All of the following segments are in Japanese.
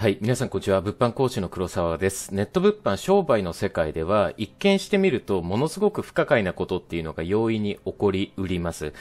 はい。皆さん、こんにちは。物販講師の黒沢です。ネット物販商売の世界では、一見してみると、ものすごく不可解なことっていうのが容易に起こりうります。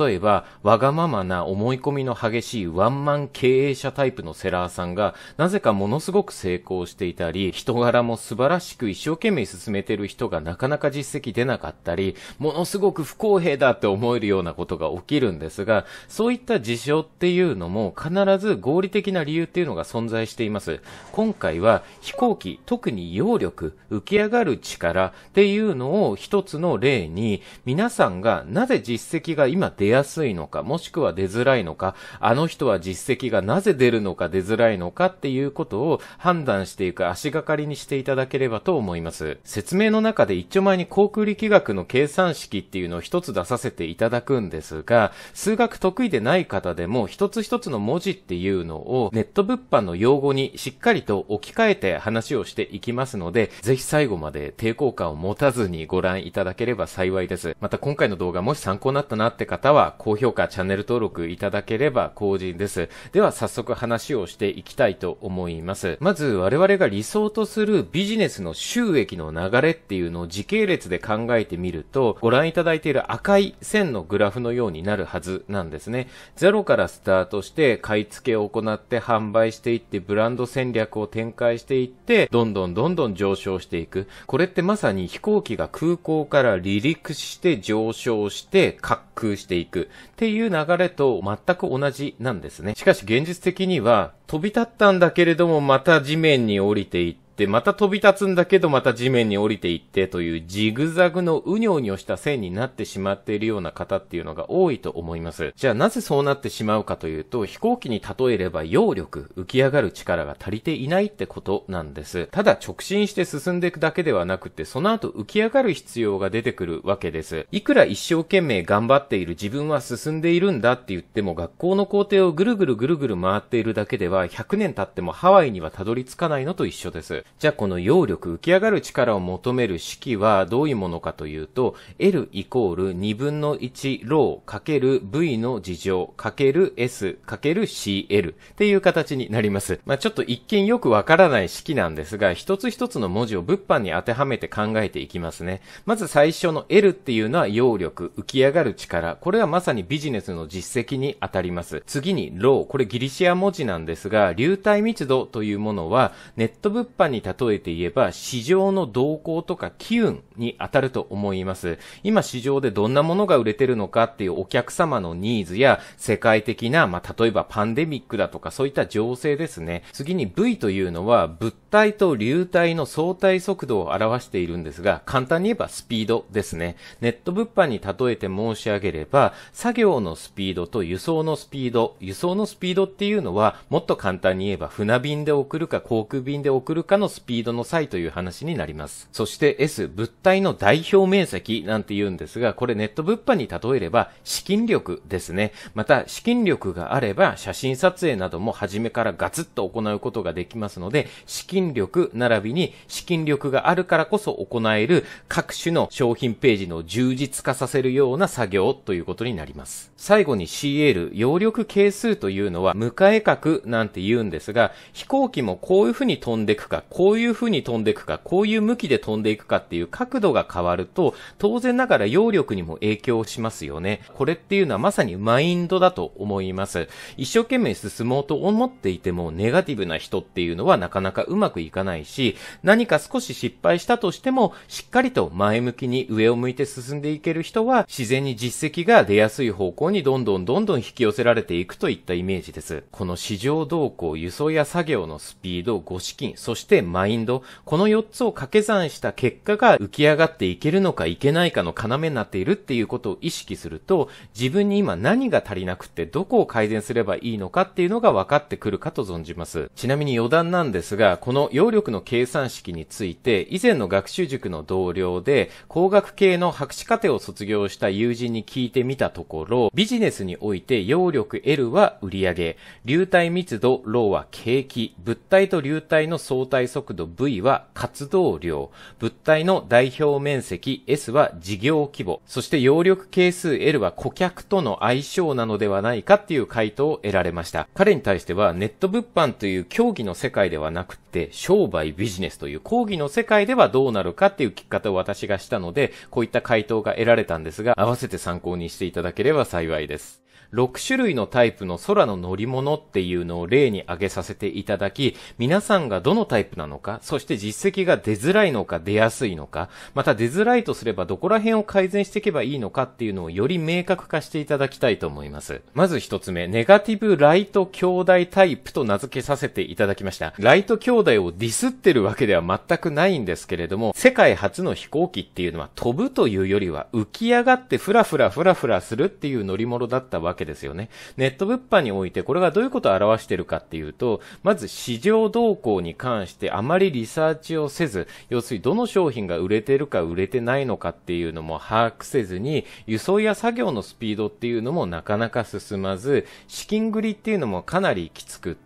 例えば、わがままな思い込みの激しいワンマン経営者タイプのセラーさんが、なぜかものすごく成功していたり、人柄も素晴らしく一生懸命進めてる人がなかなか実績出なかったり、ものすごく不公平だって思えるようなことが起きるんですが、そういった事象っていうのも、必ず合理的な理由っていうのが存在しています。今回は飛行機、特に揚力、浮き上がる力っていうのを一つの例に、皆さんがなぜ実績が今出やすいのか、もしくは出づらいのか、あの人は実績がなぜ出るのか出づらいのかっていうことを判断していく足がかりにしていただければと思います。説明の中で一丁前に航空力学の計算式っていうのを一つ出させていただくんですが、数学得意でない方でも一つ一つの文字っていうのをネット物販の用語ににしっかりと置き換えて話をしていきますので、ぜひ最後まで抵抗感を持たずにご覧いただければ幸いです。また今回の動画もし参考になったなって方は、高評価、チャンネル登録いただければ幸甚です。では早速話をしていきたいと思います。まず我々が理想とするビジネスの収益の流れっていうのを時系列で考えてみると、ご覧いただいている赤い線のグラフのようになるはずなんですね。ゼロからスタートして買い付けを行って販売していってブラランド戦略を展開していって、どんどんどんどん上昇していく。これってまさに飛行機が空港から離陸して上昇して滑空していくっていう流れと全く同じなんですね。しかし現実的には飛び立ったんだけれどもまた地面に降りていって、、また飛び立つんだけど、また地面に降りていってというジグザグのうにょうにょした線になってしまっているような方っていうのが多いと思います。じゃあなぜそうなってしまうかというと、飛行機に例えれば揚力、浮き上がる力が足りていないってことなんです。ただ直進して進んでいくだけではなくて、その後浮き上がる必要が出てくるわけです。いくら一生懸命頑張っている自分は進んでいるんだって言っても、学校の校庭をぐるぐるぐるぐる回っているだけでは、100年経ってもハワイにはたどり着かないのと一緒です。じゃあこの揚力、浮き上がる力を求める式はどういうものかというと、L イコール2分の1ローかける V の事乗かける S かける CL っていう形になります。まあ、ちょっと一見よくわからない式なんですが、一つ一つの文字を物販に当てはめて考えていきますね。まず最初の L っていうのは揚力、浮き上がる力。これはまさにビジネスの実績に当たります。次にロー、これギリシア文字なんですが、流体密度というものはネット物販にに例えて言えば、市場の動向とか機運に当たると思います。今市場でどんなものが売れてるのかっていうお客様のニーズや、世界的な、まあ、例えばパンデミックだとかそういった情勢ですね。次に V というのは、物体と流体の相対速度を表しているんですが、簡単に言えばスピードですね。ネット物販に例えて申し上げれば、作業のスピードと輸送のスピード、輸送のスピードっていうのは、もっと簡単に言えば船便で送るか航空便で送るかののスピードの差異という話になります。そして S、物体の代表面積なんて言うんですが、これネット物販に例えれば資金力ですね。また資金力があれば写真撮影なども初めからガツッと行うことができますので、資金力並びに資金力があるからこそ行える各種の商品ページの充実化させるような作業ということになります。最後に CL、揚力係数というのは迎え角なんて言うんですが、飛行機もこういう風に飛んでくか、こういう風に飛んでいくか、こういう向きで飛んでいくかっていう角度が変わると、当然ながら揚力にも影響しますよね。これっていうのはまさにマインドだと思います。一生懸命進もうと思っていても、ネガティブな人っていうのはなかなかうまくいかないし、何か少し失敗したとしても、しっかりと前向きに上を向いて進んでいける人は、自然に実績が出やすい方向にどんどんどんどん引き寄せられていくといったイメージです。この市場動向、輸送や作業のスピード、ご資金、そしてマインド、この4つを掛け算した結果が浮き上がっていけるのかいけないかの要になっているっていうことを意識すると、自分に今何が足りなくてどこを改善すればいいのかっていうのが分かってくるかと存じます。ちなみに余談なんですが、この揚力の計算式について、以前の学習塾の同僚で、工学系の博士課程を卒業した友人に聞いてみたところ、ビジネスにおいて揚力 L は売上、流体密度 L は景気、物体と流体の相対体速度 V は活動量、物体の代表面積 S は事業規模、そして揚力係数 L は顧客との相性なのではないかっていう回答を得られました。彼に対してはネット物販という競技の世界ではなくて、商売ビジネスという講義の世界ではどうなるかっていう聞き方を私がしたので、こういった回答が得られたんですが、合わせて参考にしていただければ幸いです。6種類のタイプの空の乗り物っていうのを例に挙げさせていただき、皆さんがどのタイプなのか、そして実績が出づらいのか出やすいのか、また出づらいとすればどこら辺を改善していけばいいのかっていうのをより明確化していただきたいと思います。まず一つ目、ネガティブライト兄弟タイプと名付けさせていただきました。ライト兄弟をディスってるわけでは全くないんですけれども、世界初の飛行機っていうのは飛ぶというよりは浮き上がってふらふらふらフラするっていう乗り物だったわけけですよね。ネット物販においてこれがどういうことを表しているかっていうと、まず市場動向に関してあまりリサーチをせず、要するにどの商品が売れてるか売れてないのかっていうのも把握せずに、輸送や作業のスピードっていうのもなかなか進まず、資金繰りっていうのもかなりきつくって、、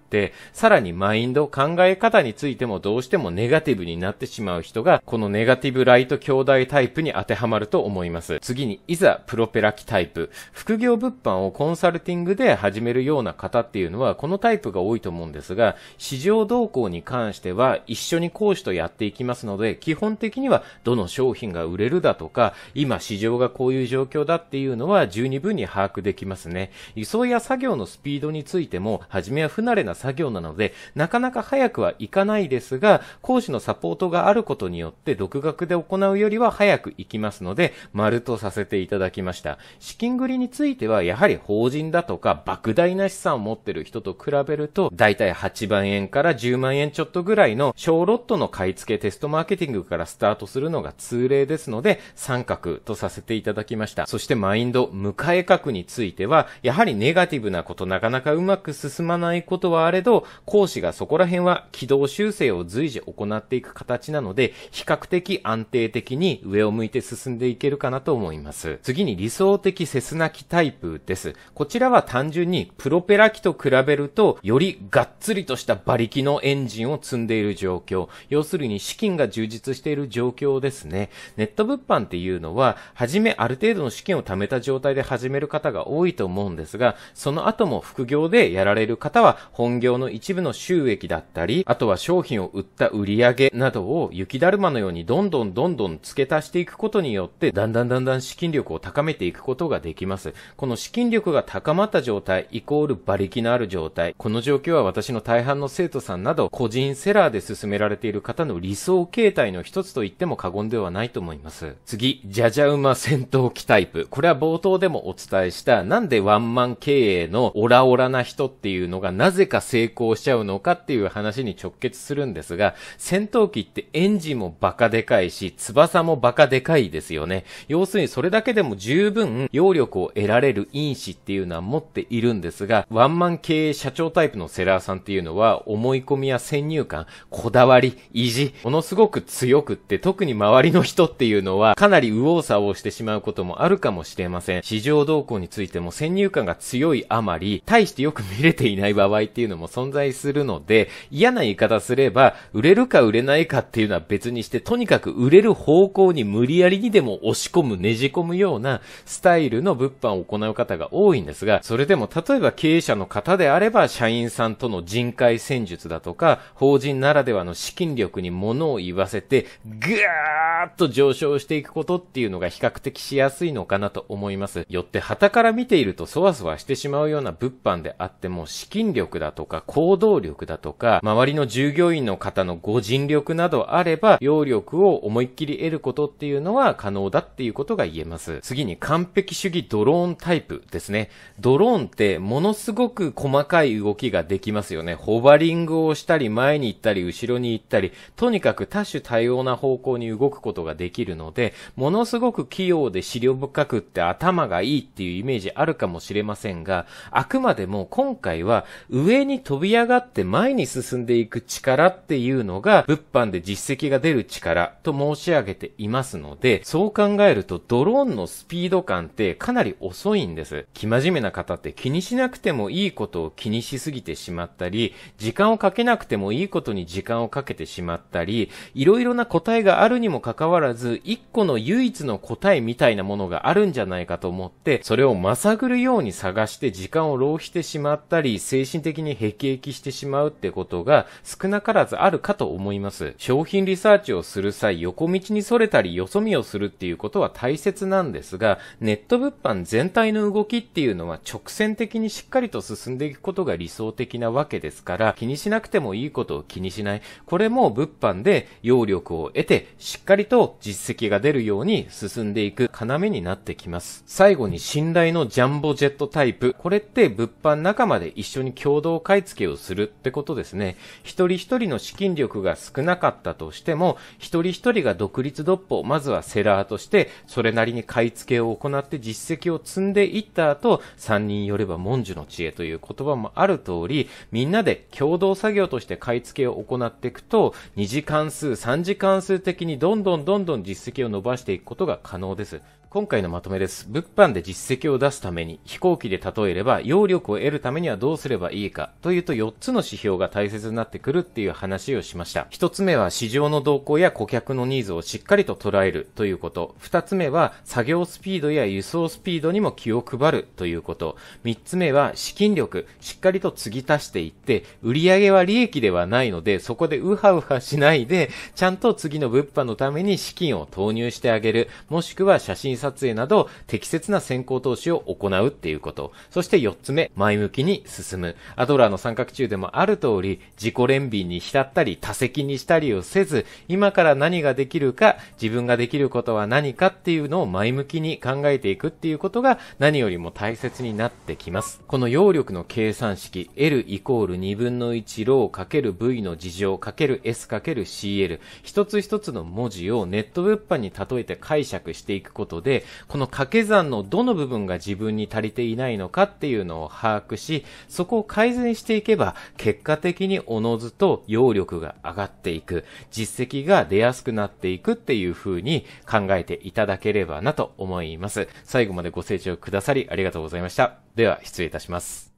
さらにマインド、考え方についてもどうしてもネガティブになってしまう人が、このネガティブライト兄弟タイプに当てはまると思います。次に、いざプロペラ機タイプ。副業物販をコンサルティングで始めるような方っていうのは、このタイプが多いと思うんですが、市場動向に関しては、一緒に講師とやっていきますので、基本的にはどの商品が売れるだとか、今市場がこういう状況だっていうのは十二分に把握できますね。そうや作業のスピードについても、初めは不慣れな作業なので、なかなか早くはいかないですが、講師のサポートがあることによって独学で行うよりは早く行きますので、丸とさせていただきました。資金繰りについては、やはり法人だとか、莫大な資産を持ってる人と比べると、だいたい8万円から10万円ちょっとぐらいの小ロットの買い付けテストマーケティングからスタートするのが通例ですので、三角とさせていただきました。そしてマインド、迎え角については、やはりネガティブなことなかなかうまく進まないことはああれど、講師がそこら辺は軌道修正を随時行っていく形なので、比較的安定的に上を向いて進んでいけるかなと思います。次に理想的セスナ機タイプです。こちらは単純にプロペラ機と比べると、よりがっつりとした馬力のエンジンを積んでいる状況。要するに資金が充実している状況ですね。ネット物販っていうのは、はじめある程度の資金を貯めた状態で始める方が多いと思うんですが、その後も副業でやられる方は本業の一部の収益だったり、あとは商品を売った売り上げなどを雪だるまのようにどんどんどんどん付け足していくことによって、だんだんだんだん資金力を高めていくことができます。この資金力が高まった状態、イコール馬力のある状態。この状況は私の大半の生徒さんなど、個人セラーで進められている方の理想形態の一つと言っても過言ではないと思います。次、じゃじゃ馬戦闘機タイプ。これは冒頭でもお伝えした、なんでワンマン経営のオラオラな人っていうのがなぜか成功しちゃうのかっていう話に直結するんですが、戦闘機ってエンジンもバカでかいし、翼もバカでかいですよね。要するにそれだけでも十分、揚力を得られる因子っていうのは持っているんですが、ワンマン経営社長タイプのセラーさんっていうのは、思い込みや先入観、こだわり、意地、ものすごく強くって、特に周りの人っていうのは、かなり右往左往してしまうこともあるかもしれません。市場動向についても先入観が強いあまり、対してよく見れていない場合っていうのも存在するので、嫌な言い方すれば、売れるか売れないかっていうのは別にして、とにかく売れる方向に無理やりにでも押し込む、ねじ込むようなスタイルの物販を行う方が多いんですが、それでも例えば経営者の方であれば、社員さんとの人海戦術だとか、法人ならではの資金力に物を言わせて、ぐーっと上昇していくことっていうのが比較的しやすいのかなと思います。よって、旗から見ているとそわそわしてしまうような物販であっても、資金力だととか、行動力だとか、周りの従業員の方のご尽力などあれば、揚力を思いっきり得ることっていうのは可能だっていうことが言えます。次に完璧主義ドローンタイプですね。ドローンってものすごく細かい動きができますよね。ホバリングをしたり、前に行ったり、後ろに行ったり、とにかく多種多様な方向に動くことができるので、ものすごく器用で資料深くって頭がいいっていうイメージあるかもしれませんが、あくまでも今回は上にに飛び上がって前に進んでいく力っていうのが、物販で実績が出る力と申し上げていますので、そう考えるとドローンのスピード感ってかなり遅いんです。生真面目な方って気にしなくてもいいことを気にしすぎてしまったり、時間をかけなくてもいいことに時間をかけてしまったり、いろいろな答えがあるにもかかわらず、一個の唯一の答えみたいなものがあるんじゃないかと思って、それをまさぐるように探して時間を浪費してしまったり、精神的に辟易してしまうってことが少なからずあるかと思います。商品リサーチをする際、横道に逸れたり、よそ見をするっていうことは大切なんですが、ネット物販全体の動きっていうのは直線的にしっかりと進んでいくことが理想的なわけですから、気にしなくてもいいことを気にしない。これも物販で揚力を得て、しっかりと実績が出るように進んでいく要になってきます。最後に信頼のジャンボジェットタイプ。これって物販仲間で一緒に共同買い付けをするってことですね。一人一人の資金力が少なかったとしても、一人一人が独立独歩、まずはセラーとして、それなりに買い付けを行って実績を積んでいった後、三人寄れば文殊の知恵という言葉もある通り、みんなで共同作業として買い付けを行っていくと、2次関数、3次関数的にどんどんどんどん実績を伸ばしていくことが可能です。今回のまとめです。物販で実績を出すために、飛行機で例えれば、揚力を得るためにはどうすればいいか、というと4つの指標が大切になってくるっていう話をしました。1つ目は、市場の動向や顧客のニーズをしっかりと捉えるということ。2つ目は、作業スピードや輸送スピードにも気を配るということ。3つ目は、資金力、しっかりと継ぎ足していって、売上は利益ではないので、そこでウハウハしないで、ちゃんと次の物販のために資金を投入してあげる、もしくは写真撮影など、適切な先行投資を行うっていうこと。そして4つ目、前向きに進む。アドラーの三角中でもある通り、自己憐憫に浸ったり、多責にしたりをせず、今から何ができるか、自分ができることは何かっていうのを前向きに考えていくっていうことが何よりも大切になってきます。この揚力の計算式、L イコール2分の1ローる v の事情かける s ける c l 一つ一つの文字をネット物販に例えて解釈していくことで、で、この掛け算のどの部分が自分に足りていないのかっていうのを把握し、そこを改善していけば、結果的におのずと揚力が上がっていく、実績が出やすくなっていくっていう風に考えていただければなと思います。最後までご清聴くださりありがとうございました。では、失礼いたします。